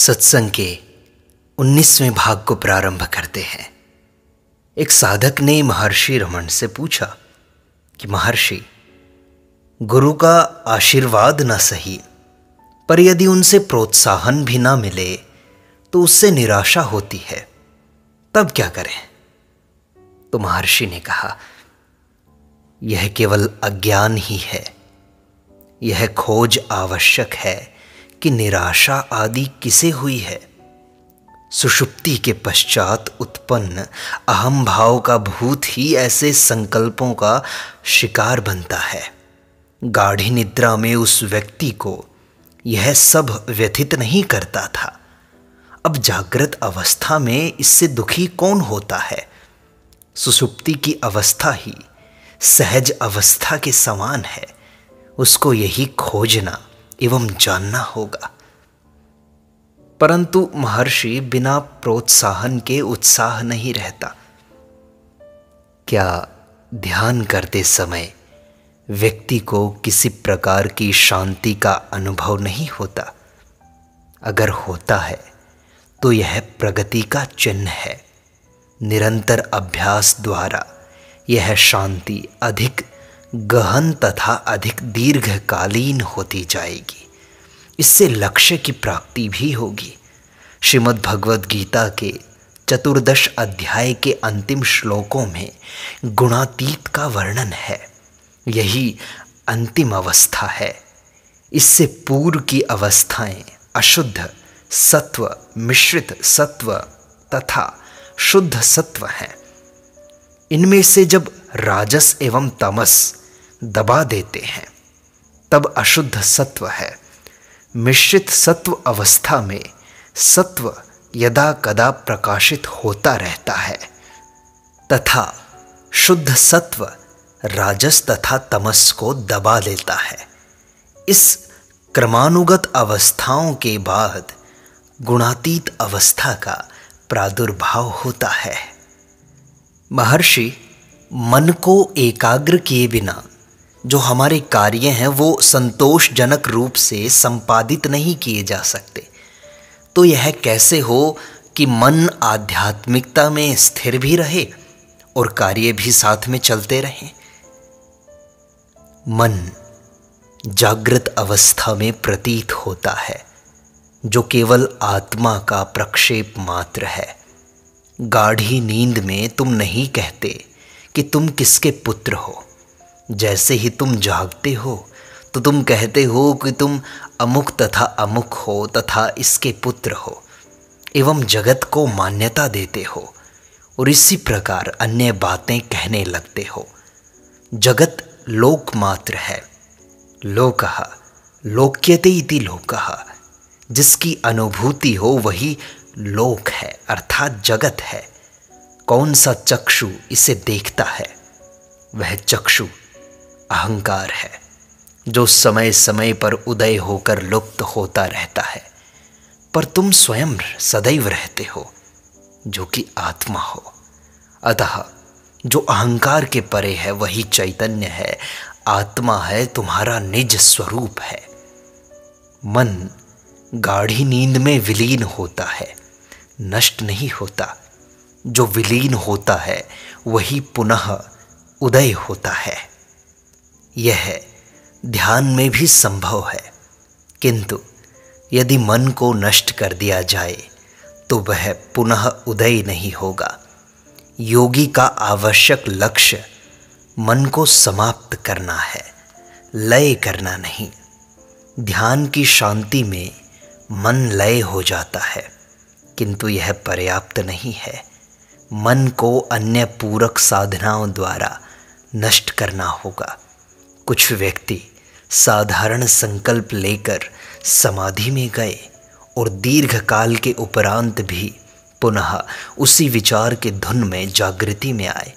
सत्संग के उन्नीसवें भाग को प्रारंभ करते हैं एक साधक ने महर्षि रमन से पूछा कि महर्षि गुरु का आशीर्वाद न सही पर यदि उनसे प्रोत्साहन भी ना मिले तो उससे निराशा होती है तब क्या करें तो महर्षि ने कहा यह केवल अज्ञान ही है यह खोज आवश्यक है कि निराशा आदि किसे हुई है सुषुप्ति के पश्चात उत्पन्न अहम भाव का भूत ही ऐसे संकल्पों का शिकार बनता है गाढ़ी निद्रा में उस व्यक्ति को यह सब व्यथित नहीं करता था अब जागृत अवस्था में इससे दुखी कौन होता है सुसुप्ति की अवस्था ही सहज अवस्था के समान है उसको यही खोजना एवं जानना होगा परंतु महर्षि बिना प्रोत्साहन के उत्साह नहीं रहता क्या ध्यान करते समय व्यक्ति को किसी प्रकार की शांति का अनुभव नहीं होता अगर होता है तो यह प्रगति का चिन्ह है निरंतर अभ्यास द्वारा यह शांति अधिक गहन तथा अधिक दीर्घकालीन होती जाएगी इससे लक्ष्य की प्राप्ति भी होगी श्रीमद् भगवद गीता के चतुर्दश अध्याय के अंतिम श्लोकों में गुणातीत का वर्णन है यही अंतिम अवस्था है इससे पूर्व की अवस्थाएं अशुद्ध सत्व मिश्रित सत्व तथा शुद्ध सत्व हैं इनमें से जब राजस एवं तमस दबा देते हैं तब अशुद्ध सत्व है मिश्रित सत्व अवस्था में सत्व यदा कदा प्रकाशित होता रहता है तथा शुद्ध सत्व राजस तथा तमस को दबा देता है इस क्रमानुगत अवस्थाओं के बाद गुणातीत अवस्था का प्रादुर्भाव होता है महर्षि मन को एकाग्र किए बिना जो हमारे कार्य हैं वो संतोषजनक रूप से संपादित नहीं किए जा सकते तो यह कैसे हो कि मन आध्यात्मिकता में स्थिर भी रहे और कार्य भी साथ में चलते रहे मन जागृत अवस्था में प्रतीत होता है जो केवल आत्मा का प्रक्षेप मात्र है गाढ़ी नींद में तुम नहीं कहते कि तुम किसके पुत्र हो जैसे ही तुम जागते हो तो तुम कहते हो कि तुम अमुक तथा अमुक हो तथा इसके पुत्र हो एवं जगत को मान्यता देते हो और इसी प्रकार अन्य बातें कहने लगते हो जगत लोक मात्र है लोक लोक्यते इति लोक जिसकी अनुभूति हो वही लोक है अर्थात जगत है कौन सा चक्षु इसे देखता है वह चक्षु अहंकार है जो समय समय पर उदय होकर लुप्त होता रहता है पर तुम स्वयं सदैव रहते हो जो कि आत्मा हो अतः जो अहंकार के परे है वही चैतन्य है आत्मा है तुम्हारा निज स्वरूप है मन गाढ़ी नींद में विलीन होता है नष्ट नहीं होता जो विलीन होता है वही पुनः उदय होता है यह ध्यान में भी संभव है किंतु यदि मन को नष्ट कर दिया जाए तो वह पुनः उदय नहीं होगा योगी का आवश्यक लक्ष्य मन को समाप्त करना है लय करना नहीं ध्यान की शांति में मन लय हो जाता है किंतु यह पर्याप्त नहीं है मन को अन्य पूरक साधनाओं द्वारा नष्ट करना होगा कुछ व्यक्ति साधारण संकल्प लेकर समाधि में गए और दीर्घकाल के उपरांत भी पुनः उसी विचार के धुन में जागृति में आए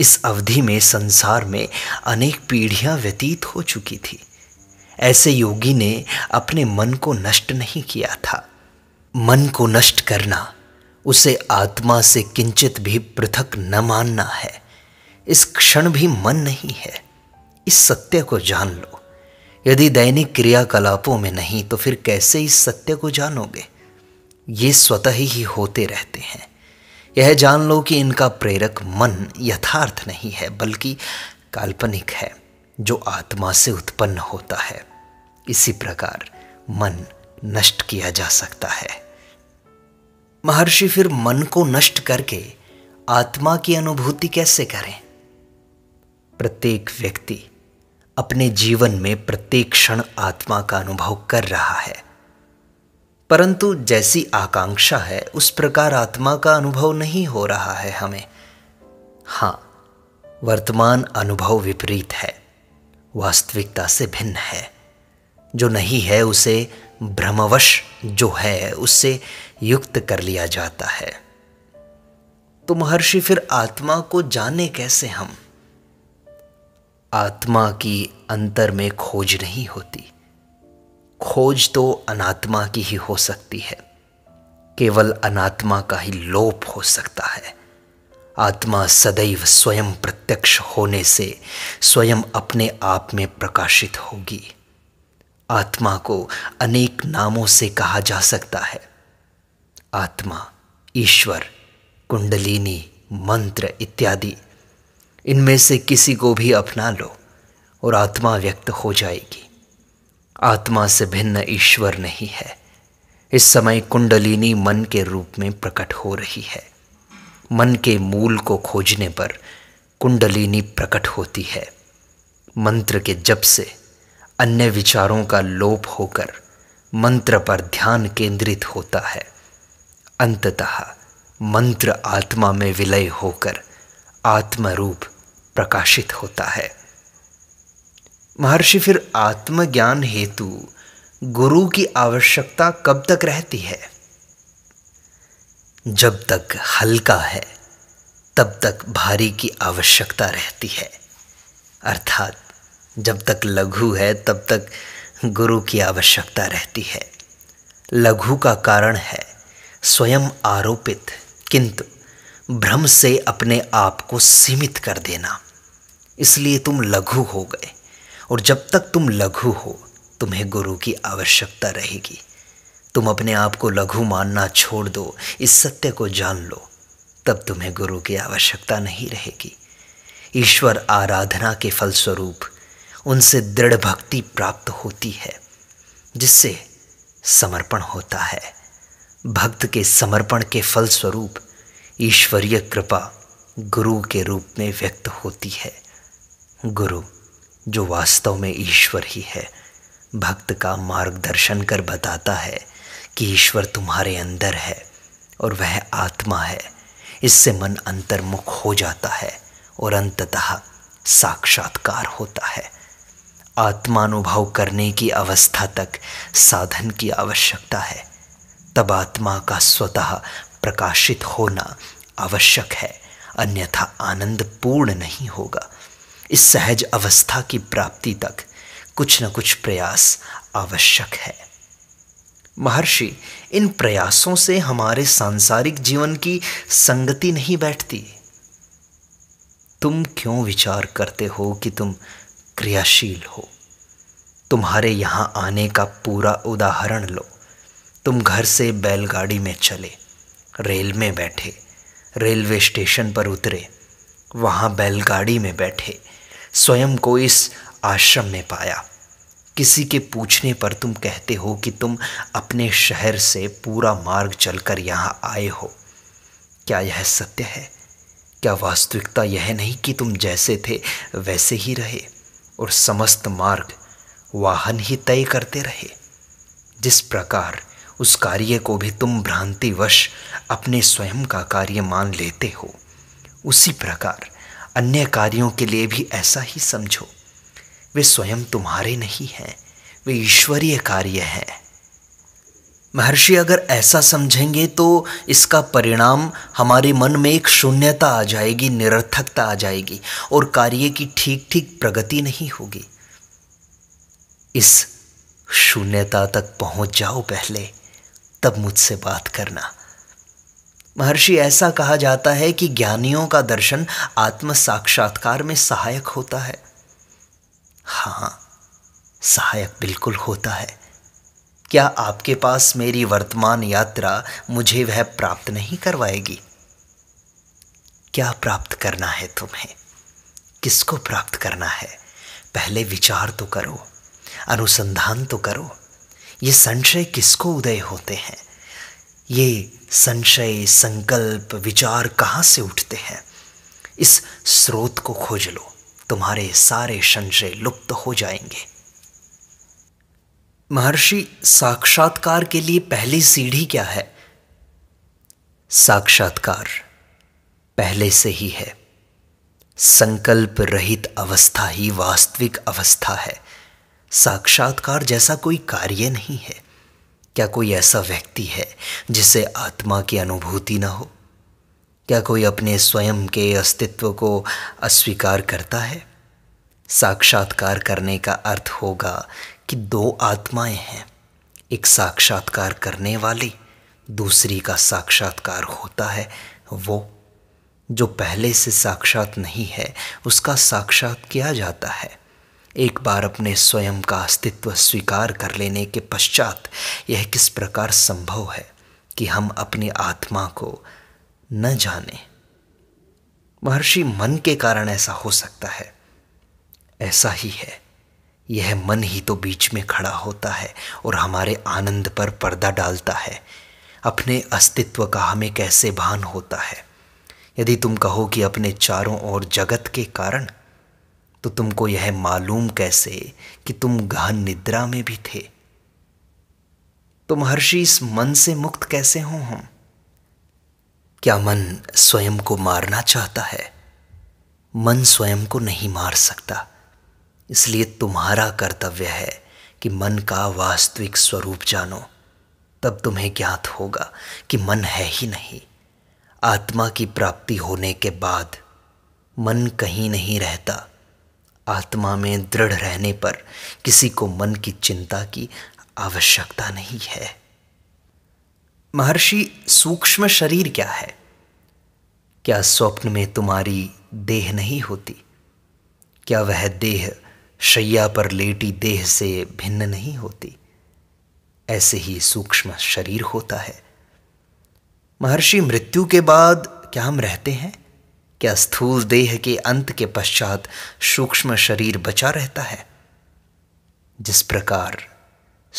इस अवधि में संसार में अनेक पीढ़ियां व्यतीत हो चुकी थी ऐसे योगी ने अपने मन को नष्ट नहीं किया था मन को नष्ट करना उसे आत्मा से किंचित भी पृथक न मानना है इस क्षण भी मन नहीं है इस सत्य को जान लो यदि दैनिक क्रियाकलापों में नहीं तो फिर कैसे इस सत्य को जानोगे ये स्वतः ही होते रहते हैं यह जान लो कि इनका प्रेरक मन यथार्थ नहीं है बल्कि काल्पनिक है जो आत्मा से उत्पन्न होता है इसी प्रकार मन नष्ट किया जा सकता है महर्षि फिर मन को नष्ट करके आत्मा की अनुभूति कैसे करें प्रत्येक व्यक्ति अपने जीवन में प्रत्येक क्षण आत्मा का अनुभव कर रहा है परंतु जैसी आकांक्षा है उस प्रकार आत्मा का अनुभव नहीं हो रहा है हमें हां वर्तमान अनुभव विपरीत है वास्तविकता से भिन्न है जो नहीं है उसे भ्रमवश जो है उससे युक्त कर लिया जाता है तो महर्षि फिर आत्मा को जाने कैसे हम आत्मा की अंतर में खोज नहीं होती खोज तो अनात्मा की ही हो सकती है केवल अनात्मा का ही लोप हो सकता है आत्मा सदैव स्वयं प्रत्यक्ष होने से स्वयं अपने आप में प्रकाशित होगी आत्मा को अनेक नामों से कहा जा सकता है आत्मा ईश्वर कुंडलिनी मंत्र इत्यादि इनमें से किसी को भी अपना लो और आत्मा व्यक्त हो जाएगी आत्मा से भिन्न ईश्वर नहीं है इस समय कुंडलिनी मन के रूप में प्रकट हो रही है मन के मूल को खोजने पर कुंडलिनी प्रकट होती है मंत्र के जप से अन्य विचारों का लोप होकर मंत्र पर ध्यान केंद्रित होता है अंततः मंत्र आत्मा में विलय होकर आत्मरूप प्रकाशित होता है महर्षि फिर आत्मज्ञान हेतु गुरु की आवश्यकता कब तक रहती है जब तक हल्का है तब तक भारी की आवश्यकता रहती है अर्थात जब तक लघु है तब तक गुरु की आवश्यकता रहती है लघु का कारण है स्वयं आरोपित किंतु भ्रम से अपने आप को सीमित कर देना इसलिए तुम लघु हो गए और जब तक तुम लघु हो तुम्हें गुरु की आवश्यकता रहेगी तुम अपने आप को लघु मानना छोड़ दो इस सत्य को जान लो तब तुम्हें गुरु की आवश्यकता नहीं रहेगी ईश्वर आराधना के फलस्वरूप उनसे दृढ़ भक्ति प्राप्त होती है जिससे समर्पण होता है भक्त के समर्पण के फलस्वरूप ईश्वरीय कृपा गुरु के रूप में व्यक्त होती है गुरु जो वास्तव में ईश्वर ही है भक्त का मार्गदर्शन कर बताता है कि ईश्वर तुम्हारे अंदर है और वह आत्मा है इससे मन अंतर्मुख हो जाता है और अंततः साक्षात्कार होता है आत्मानुभव करने की अवस्था तक साधन की आवश्यकता है तब आत्मा का स्वतः प्रकाशित होना आवश्यक है अन्यथा आनंद पूर्ण नहीं होगा इस सहज अवस्था की प्राप्ति तक कुछ न कुछ प्रयास आवश्यक है महर्षि इन प्रयासों से हमारे सांसारिक जीवन की संगति नहीं बैठती तुम क्यों विचार करते हो कि तुम क्रियाशील हो तुम्हारे यहाँ आने का पूरा उदाहरण लो तुम घर से बैलगाड़ी में चले रेल में बैठे रेलवे स्टेशन पर उतरे वहाँ बैलगाड़ी में बैठे स्वयं को इस आश्रम में पाया किसी के पूछने पर तुम कहते हो कि तुम अपने शहर से पूरा मार्ग चलकर यहाँ आए हो क्या यह सत्य है क्या वास्तविकता यह नहीं कि तुम जैसे थे वैसे ही रहे और समस्त मार्ग वाहन ही तय करते रहे जिस प्रकार उस कार्य को भी तुम भ्रांतिवश अपने स्वयं का कार्य मान लेते हो उसी प्रकार अन्य कार्यों के लिए भी ऐसा ही समझो वे स्वयं तुम्हारे नहीं हैं वे ईश्वरीय कार्य हैं महर्षि अगर ऐसा समझेंगे तो इसका परिणाम हमारे मन में एक शून्यता आ जाएगी निरर्थकता आ जाएगी और कार्य की ठीक ठीक प्रगति नहीं होगी इस शून्यता तक पहुंच जाओ पहले तब मुझसे बात करना महर्षि ऐसा कहा जाता है कि ज्ञानियों का दर्शन आत्म साक्षात्कार में सहायक होता है हाँ सहायक बिल्कुल होता है क्या आपके पास मेरी वर्तमान यात्रा मुझे वह प्राप्त नहीं करवाएगी क्या प्राप्त करना है तुम्हें किसको प्राप्त करना है पहले विचार तो करो अनुसंधान तो करो ये संशय किसको उदय होते हैं ये संशय संकल्प विचार कहाँ से उठते हैं इस स्रोत को खोज लो तुम्हारे सारे संशय लुप्त तो हो जाएंगे महर्षि साक्षात्कार के लिए पहली सीढ़ी क्या है साक्षात्कार पहले से ही है संकल्प रहित अवस्था ही वास्तविक अवस्था है साक्षात्कार जैसा कोई कार्य नहीं है क्या कोई ऐसा व्यक्ति है जिसे आत्मा की अनुभूति ना हो क्या कोई अपने स्वयं के अस्तित्व को अस्वीकार करता है साक्षात्कार करने का अर्थ होगा कि दो आत्माएं हैं एक साक्षात्कार करने वाली दूसरी का साक्षात्कार होता है वो जो पहले से साक्षात नहीं है उसका साक्षात किया जाता है एक बार अपने स्वयं का अस्तित्व स्वीकार कर लेने के पश्चात यह किस प्रकार संभव है कि हम अपनी आत्मा को न जाने महर्षि मन के कारण ऐसा हो सकता है ऐसा ही है यह मन ही तो बीच में खड़ा होता है और हमारे आनंद पर पर्दा डालता है अपने अस्तित्व का हमें कैसे भान होता है यदि तुम कहो कि अपने चारों ओर जगत के कारण तो तुमको यह मालूम कैसे कि तुम गहन निद्रा में भी थे तो महर्षि इस मन से मुक्त कैसे हो हम क्या मन स्वयं को मारना चाहता है मन स्वयं को नहीं मार सकता इसलिए तुम्हारा कर्तव्य है कि मन का वास्तविक स्वरूप जानो तब तुम्हें ज्ञात होगा कि मन है ही नहीं आत्मा की प्राप्ति होने के बाद मन कहीं नहीं रहता आत्मा में दृढ़ रहने पर किसी को मन की चिंता की आवश्यकता नहीं है महर्षि सूक्ष्म शरीर क्या है क्या स्वप्न में तुम्हारी देह नहीं होती क्या वह देह शैया पर लेटी देह से भिन्न नहीं होती ऐसे ही सूक्ष्म शरीर होता है महर्षि मृत्यु के बाद क्या हम रहते हैं क्या स्थूल देह के अंत के पश्चात सूक्ष्म शरीर बचा रहता है जिस प्रकार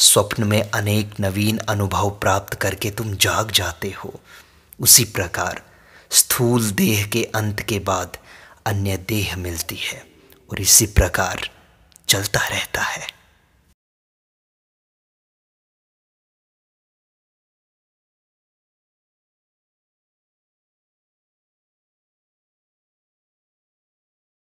स्वप्न में अनेक नवीन अनुभव प्राप्त करके तुम जाग जाते हो उसी प्रकार स्थूल देह के अंत के बाद अन्य देह मिलती है और इसी प्रकार चलता रहता है